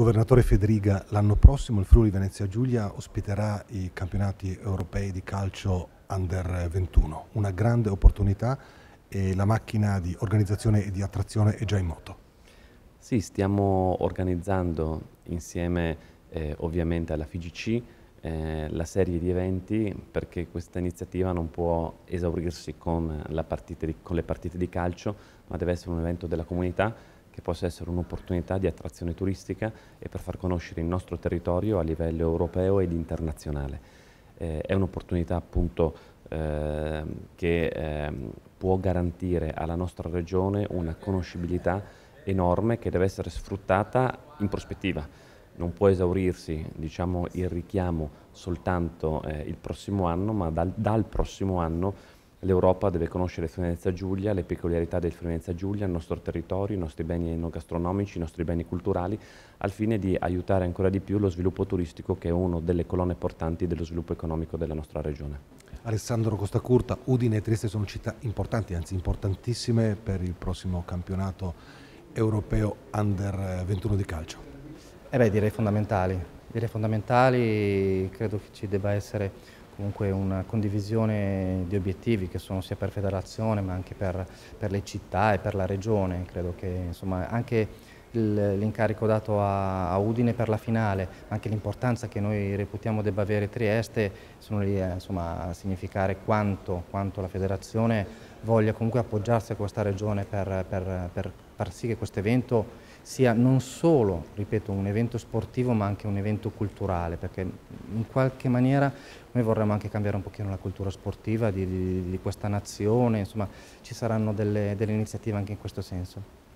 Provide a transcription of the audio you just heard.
Governatore Federica, l'anno prossimo il Friuli Venezia Giulia ospiterà i campionati europei di calcio under 21, una grande opportunità e la macchina di organizzazione e di attrazione è già in moto. Sì, stiamo organizzando insieme eh, ovviamente alla FIGC eh, la serie di eventi perché questa iniziativa non può esaurirsi con, partite di, con le partite di calcio ma deve essere un evento della comunità che possa essere un'opportunità di attrazione turistica e per far conoscere il nostro territorio a livello europeo ed internazionale. Eh, è un'opportunità appunto eh, che eh, può garantire alla nostra regione una conoscibilità enorme che deve essere sfruttata in prospettiva. Non può esaurirsi diciamo, il richiamo soltanto eh, il prossimo anno, ma dal, dal prossimo anno L'Europa deve conoscere Friulenza Giulia, le peculiarità del Friulenza Giulia, il nostro territorio, i nostri beni enogastronomici, i nostri beni culturali, al fine di aiutare ancora di più lo sviluppo turistico che è una delle colonne portanti dello sviluppo economico della nostra regione. Alessandro Costacurta, Udine e Trieste sono città importanti, anzi importantissime per il prossimo campionato europeo Under 21 di calcio. Eh beh, direi fondamentali. Direi fondamentali, credo che ci debba essere comunque una condivisione di obiettivi che sono sia per federazione ma anche per, per le città e per la regione, credo che insomma anche l'incarico dato a, Udine per la finale, ma anche l'importanza che noi reputiamo debba avere Trieste, sono lì eh, insomma, a significare quanto, quanto, la federazione voglia comunque appoggiarsi a questa regione per, per, per far sì che questo evento sia non solo, ripeto, un evento sportivo ma anche un evento culturale, perché in qualche maniera noi vorremmo anche cambiare un pochino la cultura sportiva di, di, di questa nazione, insomma ci saranno delle, delle iniziative anche in questo senso.